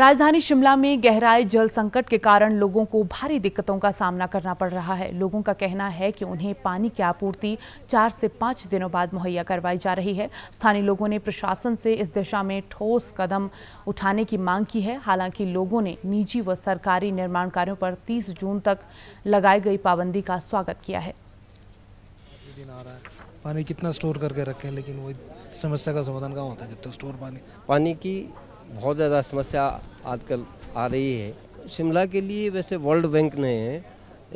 राजधानी शिमला में गहराए जल संकट के कारण लोगों को भारी दिक्कतों का सामना करना पड़ रहा है लोगों का कहना है कि उन्हें पानी की आपूर्ति चार से पाँच दिनों बाद मुहैया करवाई जा रही है स्थानीय लोगों ने प्रशासन से इस दिशा में ठोस कदम उठाने की मांग की है हालांकि लोगों ने निजी व सरकारी निर्माण कार्यों पर तीस जून तक लगाई गई पाबंदी का स्वागत किया है पानी कितना स्टोर करके रखें लेकिन वो समस्या का समाधान कहाँ होता है जब तक स्टोर पानी पानी की बहुत ज़्यादा समस्या आजकल आ रही है शिमला के लिए वैसे वर्ल्ड बैंक ने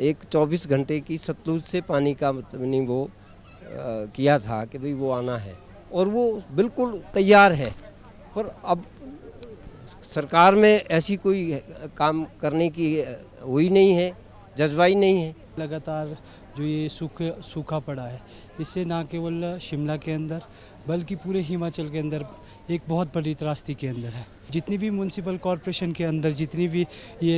एक 24 घंटे की सतलुज से पानी का मतलब नहीं वो आ, किया था कि भाई वो आना है और वो बिल्कुल तैयार है पर अब सरकार में ऐसी कोई काम करने की हुई नहीं है जज्बा ही नहीं है लगातार जो ये सूख सूखा पड़ा है इससे ना केवल शिमला के अंदर बल्कि पूरे हिमाचल के अंदर एक बहुत बड़ी त्रास्ती के अंदर है जितनी भी म्यूनसिपल कॉरपोरेशन के अंदर जितनी भी ये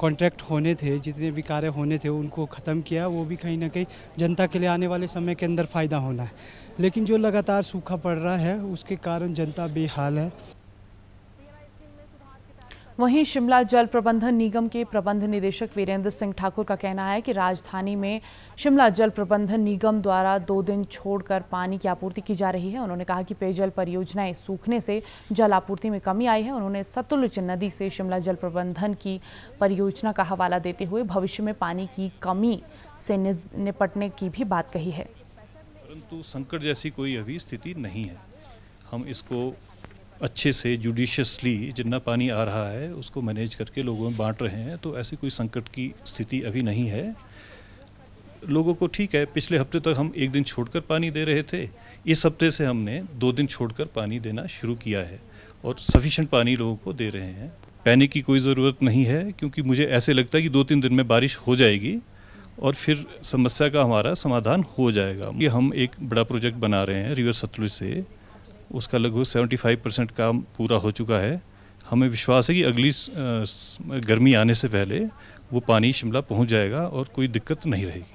कॉन्ट्रैक्ट होने थे जितने भी कार्य होने थे उनको ख़त्म किया वो भी कहीं ना कहीं जनता के लिए आने वाले समय के अंदर फ़ायदा होना है लेकिन जो लगातार सूखा पड़ रहा है उसके कारण जनता बेहाल है वहीं शिमला जल प्रबंधन निगम के प्रबंध निदेशक वीरेंद्र सिंह ठाकुर का कहना है कि राजधानी में शिमला जल प्रबंधन निगम द्वारा दो दिन छोड़कर पानी की आपूर्ति की जा रही है उन्होंने कहा कि पेयजल परियोजनाएं सूखने से जल आपूर्ति में कमी आई है उन्होंने सतलुज नदी से शिमला जल प्रबंधन की परियोजना का हवाला देते हुए भविष्य में पानी की कमी से निपटने की भी बात कही है परंतु संकट जैसी कोई अभी स्थिति नहीं है हम इसको अच्छे से जुडिशसली जितना पानी आ रहा है उसको मैनेज करके लोगों में बांट रहे हैं तो ऐसी कोई संकट की स्थिति अभी नहीं है लोगों को ठीक है पिछले हफ्ते तक हम एक दिन छोड़कर पानी दे रहे थे इस हफ्ते से हमने दो दिन छोड़कर पानी देना शुरू किया है और सफिशेंट पानी लोगों को दे रहे हैं पैनिक की कोई ज़रूरत नहीं है क्योंकि मुझे ऐसे लगता है कि दो तीन दिन में बारिश हो जाएगी और फिर समस्या का हमारा समाधान हो जाएगा ये हम एक बड़ा प्रोजेक्ट बना रहे हैं रिवर सतलुज से उसका लगभग 75 परसेंट काम पूरा हो चुका है हमें विश्वास है कि अगली गर्मी आने से पहले वो पानी शिमला पहुंच जाएगा और कोई दिक्कत नहीं रहेगी